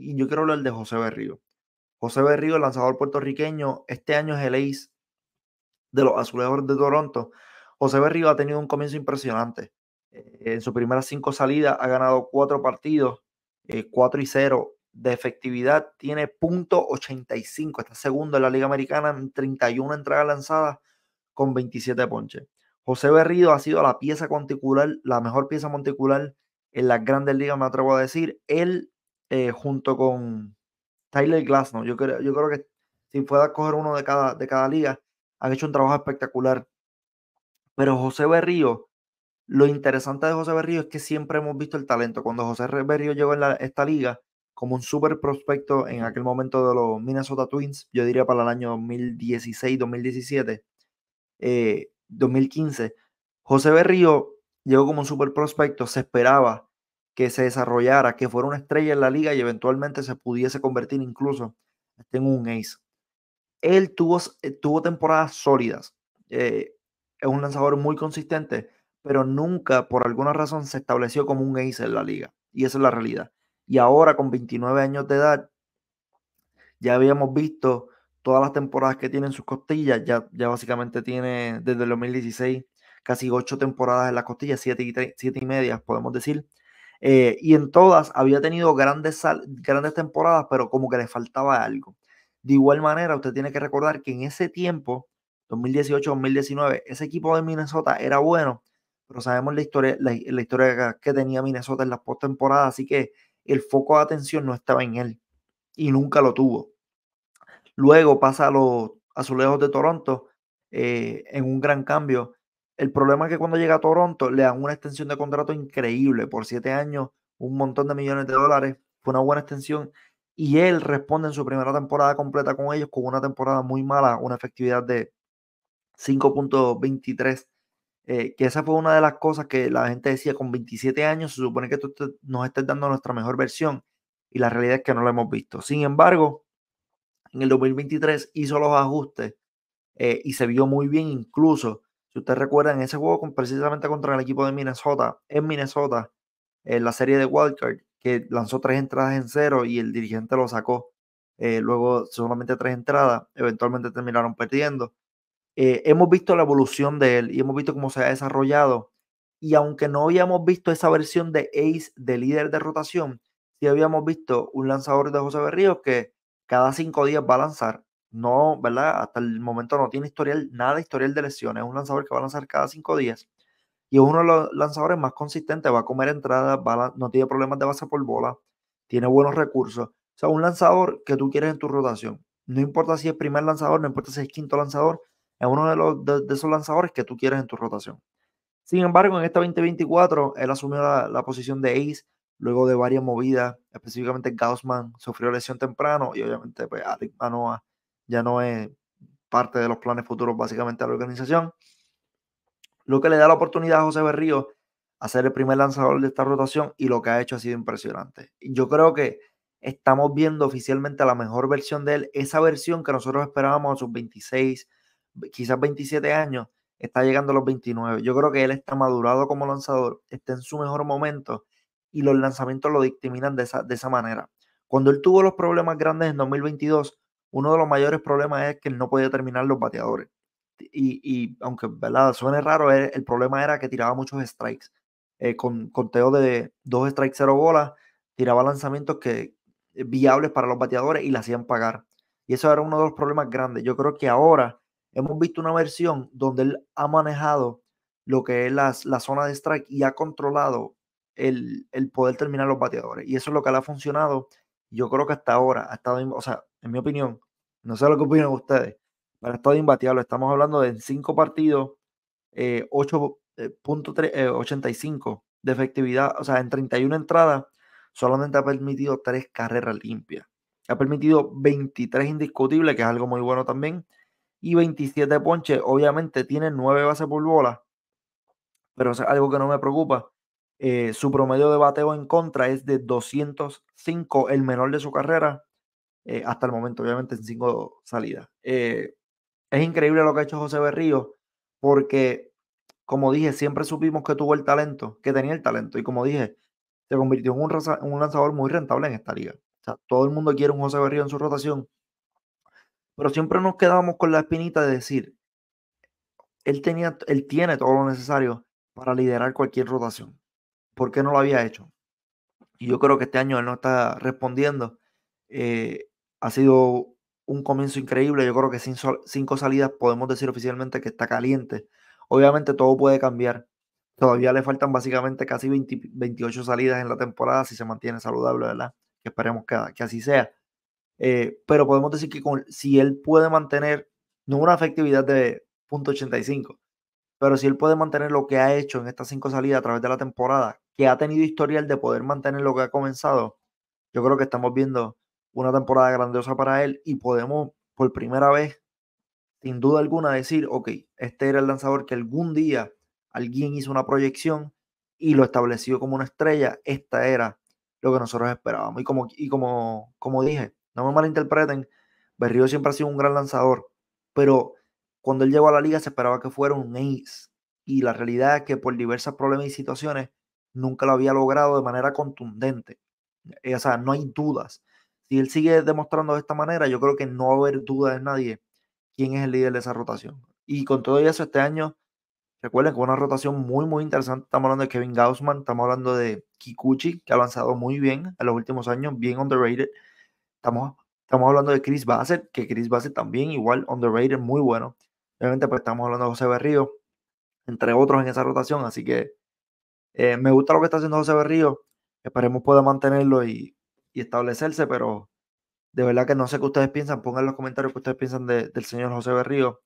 y yo quiero hablar de José Berrío. José Berrío, lanzador puertorriqueño, este año es el ace de los azulejos de Toronto. José Berrío ha tenido un comienzo impresionante. Eh, en sus primeras cinco salidas ha ganado cuatro partidos, eh, cuatro y cero de efectividad. Tiene punto .85, está segundo en la Liga Americana en 31 entradas lanzadas con 27 ponches. José Berrío ha sido la pieza conticular, la mejor pieza monticular en las grandes ligas, me atrevo a decir. Él eh, junto con Tyler Glass, Yo creo, yo creo que si a coger uno de cada, de cada liga, han hecho un trabajo espectacular. Pero José Berrío, lo interesante de José Berrío es que siempre hemos visto el talento. Cuando José Berrío llegó en esta liga como un super prospecto en aquel momento de los Minnesota Twins, yo diría para el año 2016, 2017, 2015, José Berrío llegó como un super prospecto, se esperaba que se desarrollara, que fuera una estrella en la liga y eventualmente se pudiese convertir incluso en un ace. Él tuvo, eh, tuvo temporadas sólidas, eh, es un lanzador muy consistente, pero nunca por alguna razón se estableció como un ace en la liga. Y esa es la realidad. Y ahora con 29 años de edad, ya habíamos visto todas las temporadas que tiene en sus costillas, ya, ya básicamente tiene desde el 2016 casi ocho temporadas en las costillas, siete y, siete y medias podemos decir eh, y en todas había tenido grandes, grandes temporadas, pero como que le faltaba algo. De igual manera, usted tiene que recordar que en ese tiempo, 2018-2019, ese equipo de Minnesota era bueno, pero sabemos la historia, la, historia que tenía Minnesota en las post-temporadas, así que el foco de atención no estaba en él y nunca lo tuvo. Luego pasa a los azulejos de Toronto eh, en un gran cambio el problema es que cuando llega a Toronto le dan una extensión de contrato increíble por siete años, un montón de millones de dólares. Fue una buena extensión. Y él responde en su primera temporada completa con ellos con una temporada muy mala, una efectividad de 5.23. Eh, que esa fue una de las cosas que la gente decía, con 27 años se supone que tú nos estés dando nuestra mejor versión y la realidad es que no la hemos visto. Sin embargo, en el 2023 hizo los ajustes eh, y se vio muy bien incluso si ustedes recuerdan, ese juego precisamente contra el equipo de Minnesota, en Minnesota, en la serie de Wildcard, que lanzó tres entradas en cero y el dirigente lo sacó. Eh, luego solamente tres entradas, eventualmente terminaron perdiendo. Eh, hemos visto la evolución de él y hemos visto cómo se ha desarrollado. Y aunque no habíamos visto esa versión de Ace, de líder de rotación, sí habíamos visto un lanzador de José Berríos que cada cinco días va a lanzar no, ¿verdad? Hasta el momento no tiene historial, nada historial de lesiones. Es un lanzador que va a lanzar cada cinco días y es uno de los lanzadores más consistentes. Va a comer entradas, va, no tiene problemas de base por bola, tiene buenos recursos. O sea, un lanzador que tú quieres en tu rotación. No importa si es primer lanzador, no importa si es quinto lanzador, es uno de, los, de, esos lanzadores que tú quieres en tu rotación. Sin embargo, en esta 2024, él asumió la, posición de ace luego de varias movidas, específicamente Gaussman sufrió lesión temprano y obviamente pues, Manoa ya no es parte de los planes futuros básicamente de la organización. Lo que le da la oportunidad a José Berrío a ser el primer lanzador de esta rotación y lo que ha hecho ha sido impresionante. Yo creo que estamos viendo oficialmente la mejor versión de él. Esa versión que nosotros esperábamos a sus 26, quizás 27 años, está llegando a los 29. Yo creo que él está madurado como lanzador, está en su mejor momento y los lanzamientos lo dictaminan de esa, de esa manera. Cuando él tuvo los problemas grandes en 2022, uno de los mayores problemas es que él no podía terminar los bateadores. Y, aunque ¿verdad? suene raro, e, el, problema era que tiraba muchos strikes. Eh, con conteo de dos strikes, cero bola, tiraba lanzamientos que, eh, viables para los bateadores y la hacían pagar. Y eso era uno de los problemas grandes. Yo creo que ahora hemos visto una versión donde él ha manejado lo que es la, zona de strike y ha controlado el, el, poder terminar los bateadores. Y eso es lo que le ha funcionado. Yo creo que hasta ahora ha estado, o sea, en mi opinión, no sé lo que opinan ustedes, pero está de imbateable. Estamos hablando de 5 partidos, eh, 8.85 eh, eh, de efectividad, o sea, en 31 entradas, solamente ha permitido tres carreras limpias. Ha permitido 23 indiscutibles, que es algo muy bueno también, y 27 ponches. Obviamente tiene 9 bases por bola, pero es algo que no me preocupa. Eh, su promedio de bateo en contra es de 205, el menor de su carrera, eh, hasta el momento, obviamente en cinco salidas. Eh, es increíble lo que ha hecho José Berrío, porque, como dije, siempre supimos que tuvo el talento, que tenía el talento, y como dije, se convirtió en un, lanzador muy rentable en esta liga. O sea, todo el mundo quiere un José Berrío en su rotación, pero siempre nos quedábamos con la espinita de decir, él, tenía, él tiene todo lo necesario para liderar cualquier rotación. ¿Por qué no lo había hecho? Y yo creo que este año él no está respondiendo. Eh, ha sido un comienzo increíble. Yo creo que sin cinco salidas podemos decir oficialmente que está caliente. Obviamente todo puede cambiar. Todavía le faltan básicamente casi 28 salidas en la temporada si se mantiene saludable, ¿verdad? Que esperemos que, que así sea. Eh, pero podemos decir que si él puede mantener, no una efectividad de .85, pero si él puede mantener lo que ha hecho en estas cinco salidas a través de la temporada, que ha tenido historial de poder mantener lo que ha comenzado, yo creo que estamos viendo una temporada grandiosa para él y podemos por primera vez, sin duda alguna, decir, ok, este era el lanzador que algún día alguien hizo una proyección y lo estableció como una estrella, esta era lo que nosotros esperábamos. Y como, y como, como dije, no me malinterpreten, Berrío siempre ha sido un gran lanzador, pero cuando él llegó a la liga se esperaba que fuera un ace. Y la realidad es que por diversos problemas y situaciones nunca lo había logrado de manera contundente. Eh, o sea, no hay dudas si él sigue demostrando de esta manera, yo creo que no va a haber duda de nadie quién es el líder de esa rotación. Y con todo eso, este año, recuerden que una rotación muy, muy interesante. Estamos hablando de Kevin Gaussman, estamos hablando de Kikuchi, que ha avanzado muy bien en los últimos años, bien underrated. Estamos, estamos hablando de Chris Bassett, que Chris Bassett también igual underrated, muy bueno. Obviamente, pues estamos hablando de José Berrío, entre otros en esa rotación. Así que eh, me gusta lo que está haciendo José Berrío. Esperemos pueda mantenerlo y y establecerse, pero de verdad que no sé qué ustedes piensan. Pongan los comentarios que ustedes piensan del señor José Berrío.